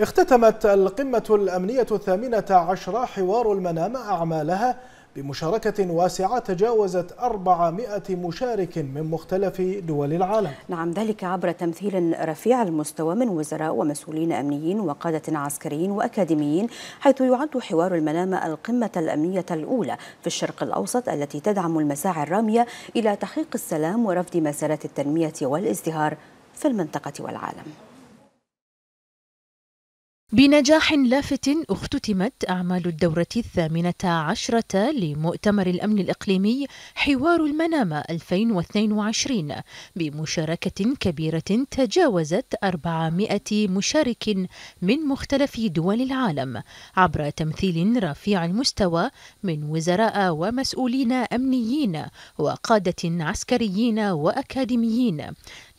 اختتمت القمة الأمنية الثامنة عشرة حوار المنام أعمالها بمشاركة واسعة تجاوزت 400 مشارك من مختلف دول العالم نعم ذلك عبر تمثيل رفيع المستوى من وزراء ومسؤولين أمنيين وقادة عسكريين وأكاديميين حيث يعد حوار المنام القمة الأمنية الأولى في الشرق الأوسط التي تدعم المساعي الرامية إلى تحقيق السلام ورفض مسارات التنمية والازدهار في المنطقة والعالم بنجاح لافت اختتمت أعمال الدورة الثامنة عشرة لمؤتمر الأمن الإقليمي حوار المنامة 2022 بمشاركة كبيرة تجاوزت 400 مشارك من مختلف دول العالم عبر تمثيل رفيع المستوى من وزراء ومسؤولين أمنيين وقادة عسكريين وأكاديميين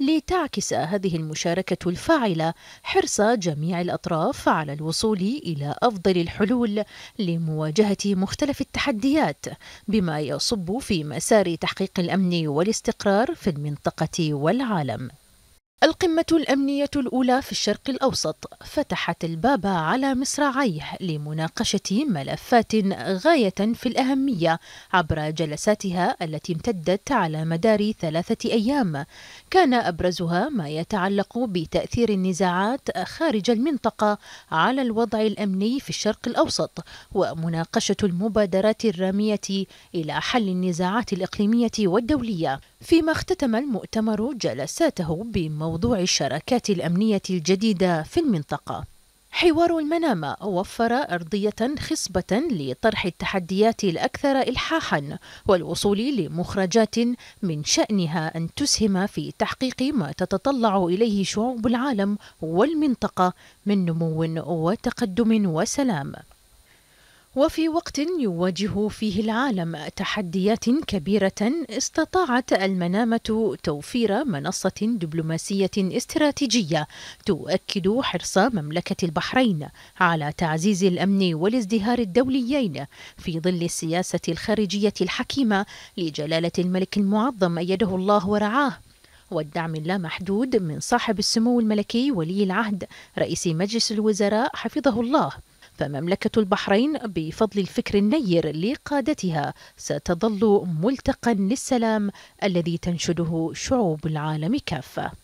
لتعكس هذه المشاركة الفاعلة حرص جميع الأطراف على الوصول إلى أفضل الحلول لمواجهة مختلف التحديات بما يصب في مسار تحقيق الأمن والاستقرار في المنطقة والعالم القمة الأمنية الأولى في الشرق الأوسط فتحت الباب على مصراعيه لمناقشة ملفات غاية في الأهمية عبر جلساتها التي امتدت على مدار ثلاثة أيام كان أبرزها ما يتعلق بتأثير النزاعات خارج المنطقة على الوضع الأمني في الشرق الأوسط ومناقشة المبادرات الرامية إلى حل النزاعات الإقليمية والدولية فيما اختتم المؤتمر جلساته بموضوع الشراكات الأمنية الجديدة في المنطقة حوار المنامة وفر أرضية خصبة لطرح التحديات الأكثر إلحاحا والوصول لمخرجات من شأنها أن تسهم في تحقيق ما تتطلع إليه شعوب العالم والمنطقة من نمو وتقدم وسلام وفي وقت يواجه فيه العالم تحديات كبيرة استطاعت المنامة توفير منصة دبلوماسية استراتيجية تؤكد حرص مملكة البحرين على تعزيز الأمن والازدهار الدوليين في ظل السياسة الخارجية الحكيمة لجلالة الملك المعظم أيده الله ورعاه والدعم اللامحدود من صاحب السمو الملكي ولي العهد رئيس مجلس الوزراء حفظه الله فمملكة البحرين بفضل الفكر النير لقادتها ستظل ملتقا للسلام الذي تنشده شعوب العالم كافه